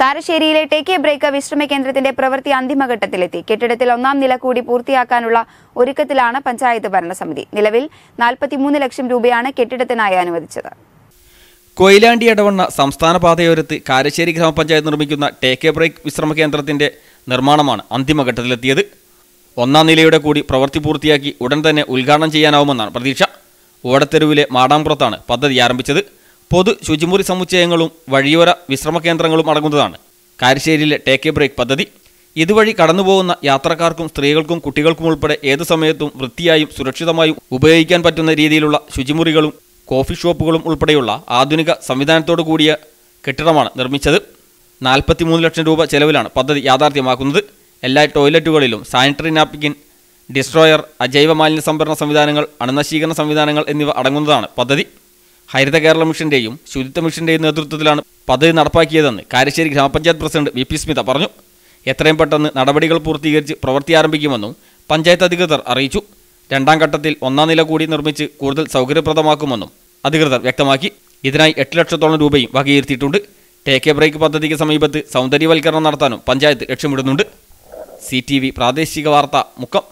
കാരശ്ശേരിയിലെ take A break വിശ്രമ കേന്ദ്രത്തിന്റെ പ്രവൃത്തി അന്തിമഘട്ടത്തിലെത്തി കെട്ടിടത്തിൽ ഒന്നാം നില കൂടി പൂർത്തിയാക്കാനുള്ള ഒരുക്കത്തിലാണ് പഞ്ചായത്ത് ഭരണസമിതി നിലവിൽ നാൽപ്പത്തിമൂന്ന് ലക്ഷം രൂപയാണ് കെട്ടിടത്തിനായി അനുവദിച്ചത് കൊയിലാണ്ടി ഇടവണ്ണ സംസ്ഥാന പാതയോരത്ത് കാരശ്ശേരി ഗ്രാമപഞ്ചായത്ത് നിർമ്മിക്കുന്ന ടേക്ക് ബ്രേക്ക് വിശ്രമ കേന്ദ്രത്തിന്റെ നിർമ്മാണമാണ് അന്തിമഘട്ടത്തിലെത്തിയത് ഒന്നാം നിലയുടെ കൂടി പ്രവൃത്തി പൂർത്തിയാക്കി ഉടൻ തന്നെ ഉദ്ഘാടനം ചെയ്യാനാവുമെന്നാണ് പ്രതീക്ഷ ഓടത്തെരുവിലെ മാടാംപുറത്താണ് പദ്ധതി ആരംഭിച്ചത് പൊതു ശുചിമുറി സമുച്ചയങ്ങളും വഴിയോര വിശ്രമ കേന്ദ്രങ്ങളും അടങ്ങുന്നതാണ് കാരശ്ശേരിയിലെ ടേക്ക് എ ബ്രേക്ക് പദ്ധതി ഇതുവഴി കടന്നുപോകുന്ന യാത്രക്കാർക്കും സ്ത്രീകൾക്കും കുട്ടികൾക്കും ഉൾപ്പെടെ ഏത് സമയത്തും വൃത്തിയായും സുരക്ഷിതമായും ഉപയോഗിക്കാൻ പറ്റുന്ന രീതിയിലുള്ള ശുചിമുറികളും കോഫി ഷോപ്പുകളും ഉൾപ്പെടെയുള്ള ആധുനിക സംവിധാനത്തോടു കൂടിയ കെട്ടിടമാണ് നിർമ്മിച്ചത് നാൽപ്പത്തിമൂന്ന് ലക്ഷം രൂപ ചെലവിലാണ് പദ്ധതി യാഥാർത്ഥ്യമാക്കുന്നത് എല്ലാ ടോയ്ലറ്റുകളിലും സാനിറ്ററി നാപ്കിൻ ഡിസ്ട്രോയർ അജൈവ മാലിന്യ സംഭരണ സംവിധാനങ്ങൾ അണുനശീകരണ സംവിധാനങ്ങൾ എന്നിവ അടങ്ങുന്നതാണ് പദ്ധതി ഹരിത കേരള മിഷന്റെയും ശുചിത്വ മിഷന്റെയും നേതൃത്വത്തിലാണ് പദ്ധതി നടപ്പാക്കിയതെന്ന് കാരശ്ശേരി ഗ്രാമപഞ്ചായത്ത് പ്രസിഡന്റ് വി പി സ്മിത പറഞ്ഞു എത്രയും പെട്ടെന്ന് നടപടികൾ പൂർത്തീകരിച്ച് പ്രവൃത്തി ആരംഭിക്കുമെന്നും പഞ്ചായത്ത് അധികൃതർ അറിയിച്ചു രണ്ടാം ഘട്ടത്തിൽ ഒന്നാം നില കൂടി നിർമ്മിച്ച് കൂടുതൽ സൗകര്യപ്രദമാക്കുമെന്നും അധികൃതർ വ്യക്തമാക്കി ഇതിനായി എട്ട് ലക്ഷത്തോളം രൂപയും വകയിരുത്തിയിട്ടുണ്ട് ടേക്ക് എ ബ്രേക്ക് പദ്ധതിക്ക് സമീപത്ത് സൗന്ദര്യവൽക്കരണം നടത്താനും പഞ്ചായത്ത് ലക്ഷ്യമിടുന്നുണ്ട് സി പ്രാദേശിക വാർത്ത മുക്കം